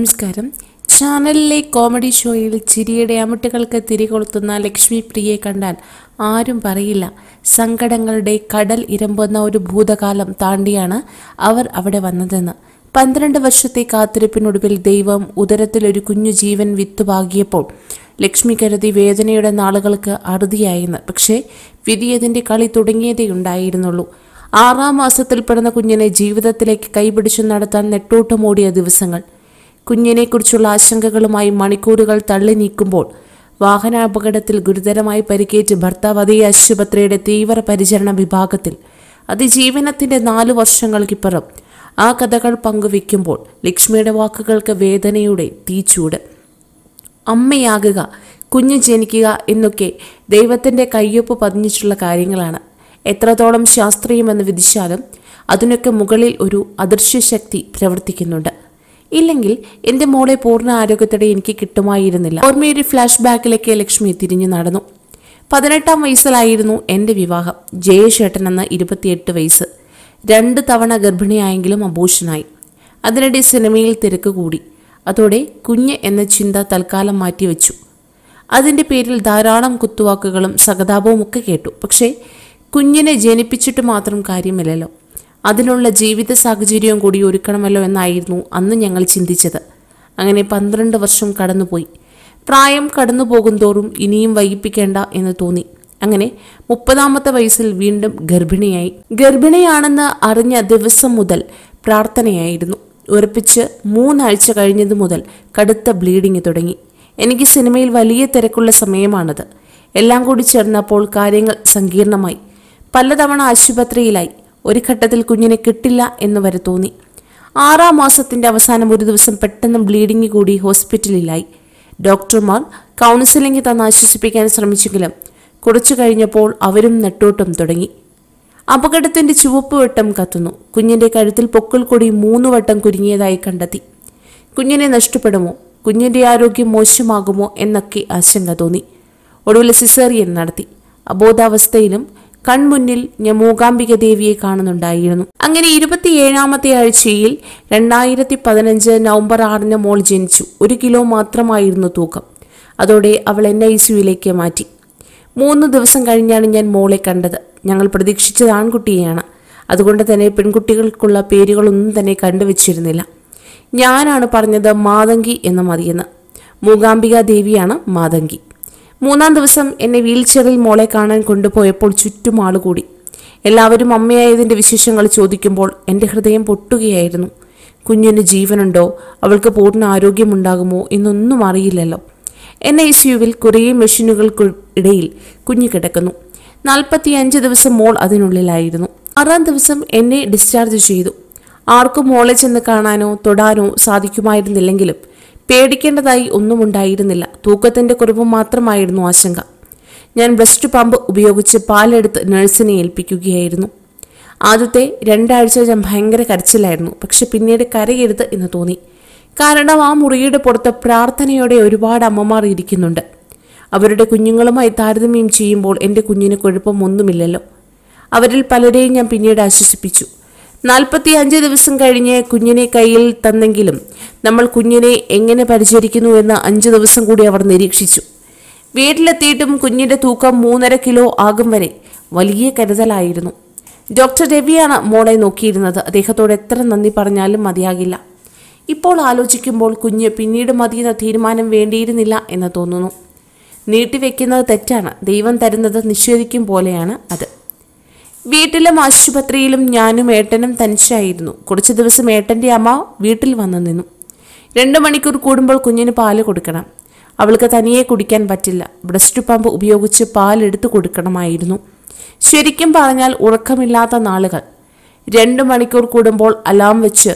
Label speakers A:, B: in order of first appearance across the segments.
A: നമസ്കാരം ചാനലിലെ കോമഡി ഷോയിൽ ചിരിയുടെ അമുട്ടുകൾക്ക് കൊളുത്തുന്ന ലക്ഷ്മി പ്രിയെ കണ്ടാൽ ആരും പറയില്ല സങ്കടങ്ങളുടെ കടൽ ഇരമ്പുന്ന ഒരു ഭൂതകാലം താണ്ടിയാണ് അവർ അവിടെ വന്നതെന്ന് പന്ത്രണ്ട് വർഷത്തെ കാത്തിരിപ്പിനൊടുവിൽ ദൈവം ഉദരത്തിൽ ഒരു കുഞ്ഞു ജീവൻ വിത്തുപാകിയപ്പോൾ ലക്ഷ്മി കരുതി വേദനയുടെ നാളുകൾക്ക് അറുതിയായിരുന്നു പക്ഷേ വിധിയതിൻ്റെ കളി തുടങ്ങിയതേ ഉണ്ടായിരുന്നുള്ളൂ ആറാം മാസത്തിൽ പിറന്ന കുഞ്ഞിനെ ജീവിതത്തിലേക്ക് കൈപിടിച്ചു നടത്താൻ നെട്ടോട്ടമോടിയ ദിവസങ്ങൾ കുഞ്ഞിനെക്കുറിച്ചുള്ള ആശങ്കകളുമായി മണിക്കൂറുകൾ തള്ളി നീക്കുമ്പോൾ വാഹനാപകടത്തിൽ ഗുരുതരമായി പരിക്കേറ്റ് ഭർത്താവ് അതേ ആശുപത്രിയുടെ തീവ്ര പരിചരണ വിഭാഗത്തിൽ അതിജീവനത്തിന്റെ നാലു വർഷങ്ങൾക്കിപ്പുറം ആ കഥകൾ പങ്കുവെക്കുമ്പോൾ ലക്ഷ്മിയുടെ വാക്കുകൾക്ക് വേദനയുടെ തീച്ചൂട് അമ്മയാകുക കുഞ്ഞു ജനിക്കുക എന്നൊക്കെ ദൈവത്തിൻ്റെ കയ്യൊപ്പ് പതിഞ്ഞിട്ടുള്ള കാര്യങ്ങളാണ് എത്രത്തോളം ശാസ്ത്രീയമെന്ന് വിധിച്ചാലും അതിനൊക്കെ മുകളിൽ ഒരു അദൃശ്യശക്തി പ്രവർത്തിക്കുന്നുണ്ട് ഇല്ലെങ്കിൽ എന്റെ മോളെ പൂർണ്ണ ആരോഗ്യത്തോടെ എനിക്ക് കിട്ടുമായിരുന്നില്ല ഓർമ്മയൊരു ഫ്ലാഷ് ബാക്കിലേക്ക് ലക്ഷ്മി തിരിഞ്ഞു നടന്നു പതിനെട്ടാം വയസ്സിലായിരുന്നു എൻ്റെ വിവാഹം ജയശേട്ടൻ എന്ന ഇരുപത്തിയെട്ട് വയസ്സ് രണ്ട് തവണ ഗർഭിണിയായെങ്കിലും അബോഷനായി അതിനിടെ സിനിമയിൽ തിരക്ക് കൂടി അതോടെ കുഞ്ഞ് എന്ന ചിന്ത തൽക്കാലം മാറ്റിവെച്ചു അതിൻ്റെ പേരിൽ ധാരാളം കുത്തുവാക്കുകളും സഹതാപവും ഒക്കെ കേട്ടു പക്ഷേ കുഞ്ഞിനെ ജനിപ്പിച്ചിട്ട് മാത്രം കാര്യമില്ലല്ലോ അതിനുള്ള ജീവിത സാഹചര്യവും കൂടി ഒരുക്കണമല്ലോ എന്നായിരുന്നു അന്ന് ഞങ്ങൾ ചിന്തിച്ചത് അങ്ങനെ പന്ത്രണ്ട് വർഷം കടന്നുപോയി പ്രായം കടന്നു പോകുന്തോറും ഇനിയും വൈകിപ്പിക്കേണ്ട എന്ന് തോന്നി അങ്ങനെ മുപ്പതാമത്തെ വയസ്സിൽ വീണ്ടും ഗർഭിണിയായി ഗർഭിണിയാണെന്ന് അറിഞ്ഞ ദിവസം മുതൽ പ്രാർത്ഥനയായിരുന്നു ഉറപ്പിച്ച് മൂന്നാഴ്ച കഴിഞ്ഞതു മുതൽ കടുത്ത ബ്ലീഡിങ് തുടങ്ങി എനിക്ക് സിനിമയിൽ വലിയ തിരക്കുള്ള സമയമാണത് എല്ലാം കൂടി ചേർന്നപ്പോൾ കാര്യങ്ങൾ സങ്കീർണമായി പലതവണ ആശുപത്രിയിലായി ഒരു ഘട്ടത്തിൽ കുഞ്ഞിനെ കിട്ടില്ല എന്ന് വരെ തോന്നി ആറാം മാസത്തിന്റെ അവസാനം ഒരു ദിവസം പെട്ടെന്ന് ബ്ലീഡിംഗ് കൂടി ഹോസ്പിറ്റലിലായി ഡോക്ടർമാർ കൗൺസിലിംഗ് തന്ന് ആശ്വസിപ്പിക്കാൻ ശ്രമിച്ചെങ്കിലും കുറച്ചു കഴിഞ്ഞപ്പോൾ അവരും നെട്ടോട്ടം തുടങ്ങി അപകടത്തിന്റെ ചുവപ്പ് വട്ടം കത്തുന്നു കുഞ്ഞിന്റെ കഴുത്തിൽ പൊക്കൽ കൊടി മൂന്ന് വട്ടം കുരുങ്ങിയതായി കണ്ടെത്തി കുഞ്ഞിനെ നഷ്ടപ്പെടുമോ കുഞ്ഞിന്റെ ആരോഗ്യം മോശമാകുമോ എന്നൊക്കെ ആശങ്ക തോന്നി ഒടുവിൽ സിസേറിയൻ നടത്തി അബോധാവസ്ഥയിലും കൺമുന്നിൽ മൂകാംബിക ദേവിയെ കാണുന്നുണ്ടായിരുന്നു അങ്ങനെ ഇരുപത്തിയേഴാമത്തെ ആഴ്ചയിൽ രണ്ടായിരത്തി പതിനഞ്ച് നവംബർ ആറിന് മോൾ ജനിച്ചു ഒരു കിലോ മാത്രമായിരുന്നു തൂക്കം അതോടെ അവൾ എൻ ഐ സിയുയിലേക്ക് മാറ്റി മൂന്ന് ദിവസം കഴിഞ്ഞാണ് ഞാൻ മോളെ കണ്ടത് ഞങ്ങൾ പ്രതീക്ഷിച്ചത് ആൺകുട്ടിയെയാണ് അതുകൊണ്ട് തന്നെ പെൺകുട്ടികൾക്കുള്ള പേരുകളൊന്നും തന്നെ കണ്ടുവച്ചിരുന്നില്ല ഞാനാണ് പറഞ്ഞത് മാതങ്കി എന്ന മതിയെന്ന് മൂകാംബിക ദേവിയാണ് മാതങ്കി മൂന്നാം ദിവസം എന്നെ വീൽചെയറിൽ മോളെ കാണാൻ കൊണ്ടുപോയപ്പോൾ ചുറ്റും ആളുകൂടി എല്ലാവരും അമ്മയായതിൻ്റെ വിശേഷങ്ങൾ ചോദിക്കുമ്പോൾ എൻ്റെ ഹൃദയം പൊട്ടുകയായിരുന്നു കുഞ്ഞിന് ജീവനുണ്ടോ അവൾക്ക് പൂർണ്ണ ആരോഗ്യമുണ്ടാകുമോ എന്നൊന്നും അറിയില്ലല്ലോ എൻ ഐ സിയുവിൽ കുറേ മെഷീനുകൾക്ക് ഇടയിൽ കുഞ്ഞു കിടക്കുന്നു നാൽപ്പത്തിയഞ്ച് ദിവസം മോൾ അതിനുള്ളിലായിരുന്നു ആറാം ദിവസം എന്നെ ഡിസ്ചാർജ് ചെയ്തു ആർക്കും മോളെ ചെന്ന് കാണാനോ തൊടാനോ സാധിക്കുമായിരുന്നില്ലെങ്കിലും പേടിക്കേണ്ടതായി ഒന്നുമുണ്ടായിരുന്നില്ല തൂക്കത്തിന്റെ കുറവ് മാത്രമായിരുന്നു ആശങ്ക ഞാൻ ബ്രസ്റ്റ് പമ്പ് ഉപയോഗിച്ച് പാലെടുത്ത് നഴ്സിനെ ഏൽപ്പിക്കുകയായിരുന്നു ആദ്യത്തെ രണ്ടാഴ്ച ഞാൻ ഭയങ്കര കരച്ചിലായിരുന്നു പക്ഷെ പിന്നീട് കരയരുത് എന്ന് തോന്നി കാരണം ആ മുറിയുടെ പുറത്ത് പ്രാർത്ഥനയോടെ ഒരുപാട് അമ്മമാർ ഇരിക്കുന്നുണ്ട് അവരുടെ കുഞ്ഞുങ്ങളുമായി താരതമ്യം ചെയ്യുമ്പോൾ എൻ്റെ കുഞ്ഞിന് കുഴപ്പമൊന്നുമില്ലല്ലോ അവരിൽ പലരെയും ഞാൻ പിന്നീട് ആശ്വസിപ്പിച്ചു നാൽപ്പത്തി അഞ്ച് ദിവസം കഴിഞ്ഞ് കുഞ്ഞിനെ കയ്യിൽ തന്നെങ്കിലും നമ്മൾ കുഞ്ഞിനെ എങ്ങനെ പരിചരിക്കുന്നു എന്ന് അഞ്ച് ദിവസം കൂടി അവർ നിരീക്ഷിച്ചു വീട്ടിലെത്തിയിട്ടും കുഞ്ഞിന്റെ തൂക്കം മൂന്നര കിലോ ആകും വരെ വലിയ കരുതലായിരുന്നു ഡോക്ടർ രവിയാണ് മോളെ നോക്കിയിരുന്നത് അദ്ദേഹത്തോട് എത്ര നന്ദി പറഞ്ഞാലും മതിയാകില്ല ഇപ്പോൾ ആലോചിക്കുമ്പോൾ കുഞ്ഞ് പിന്നീട് മതിയെന്ന തീരുമാനം വേണ്ടിയിരുന്നില്ല എന്ന് തോന്നുന്നു നീട്ടിവെക്കുന്നത് തെറ്റാണ് ദൈവം തരുന്നത് നിഷേധിക്കും പോലെയാണ് അത് വീട്ടിലും ആശുപത്രിയിലും ഞാനും ഏട്ടനും തനിച്ചായിരുന്നു കുറച്ച് ദിവസം ഏട്ടൻ്റെ അമ്മ വീട്ടിൽ വന്നു നിന്നു രണ്ടു മണിക്കൂർ കൂടുമ്പോൾ കുഞ്ഞിന് പാല് കൊടുക്കണം അവൾക്ക് തനിയെ കുടിക്കാൻ പറ്റില്ല ബ്രസ്റ്റ് പമ്പ് ഉപയോഗിച്ച് പാലെടുത്ത് കൊടുക്കണമായിരുന്നു ശരിക്കും പറഞ്ഞാൽ ഉറക്കമില്ലാത്ത നാളുകൾ രണ്ട് മണിക്കൂർ കൂടുമ്പോൾ അലാം വെച്ച്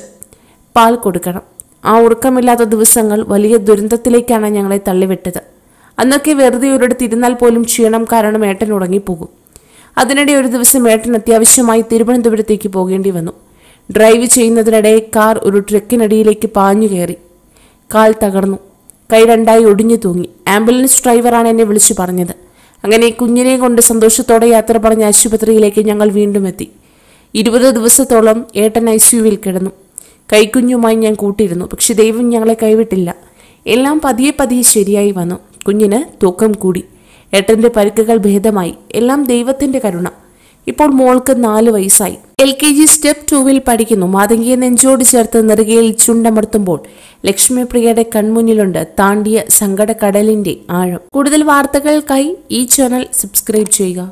A: പാൽ കൊടുക്കണം ആ ഉറക്കമില്ലാത്ത ദിവസങ്ങൾ വലിയ ദുരന്തത്തിലേക്കാണ് ഞങ്ങളെ തള്ളിവിട്ടത് അന്നൊക്കെ വെറുതെ ഒരിടത്ത് ഇരുന്നാൽ പോലും ക്ഷീണം കാരണം ഏട്ടൻ ഉറങ്ങിപ്പോകും അതിനിടെ ഒരു ദിവസം ഏട്ടൻ അത്യാവശ്യമായി തിരുവനന്തപുരത്തേക്ക് പോകേണ്ടി വന്നു ഡ്രൈവ് ചെയ്യുന്നതിനിടെ കാർ ഒരു ട്രക്കിനടിയിലേക്ക് പാഞ്ഞു കയറി കാൽ തകർന്നു കൈ രണ്ടായി ഒടിഞ്ഞു തൂങ്ങി ആംബുലൻസ് ഡ്രൈവറാണ് എന്നെ വിളിച്ചു പറഞ്ഞത് അങ്ങനെ കുഞ്ഞിനെ കൊണ്ട് സന്തോഷത്തോടെ യാത്ര പറഞ്ഞ ആശുപത്രിയിലേക്ക് ഞങ്ങൾ വീണ്ടും എത്തി ഇരുപത് ദിവസത്തോളം ഏട്ടൻ ഐ സിയുവിൽ കിടന്നു കൈക്കുഞ്ഞുമായി ഞാൻ കൂട്ടിയിരുന്നു പക്ഷെ ദൈവം ഞങ്ങളെ കൈവിട്ടില്ല എല്ലാം പതിയെ പതിയെ ശരിയായി വന്നു കുഞ്ഞിന് തൂക്കം കൂടി ഏട്ടന്റെ പരുക്കുകൾ ഭേദമായി എല്ലാം ദൈവത്തിന്റെ കരുണ ഇപ്പോൾ മോൾക്ക് നാല് വയസ്സായി എൽ കെ ജി സ്റ്റെപ്പ് ടൂവിൽ പഠിക്കുന്നു മാതങ്കിയെ നെഞ്ചോട് ചേർത്ത് നെറുകയിൽ ചുണ്ടമർത്തുമ്പോൾ ലക്ഷ്മിപ്രിയയുടെ കൺമുന്നിലുണ്ട് താണ്ടിയ സങ്കടക്കടലിന്റെ ആഴം കൂടുതൽ വാർത്തകൾക്കായി ഈ ചാനൽ സബ്സ്ക്രൈബ് ചെയ്യുക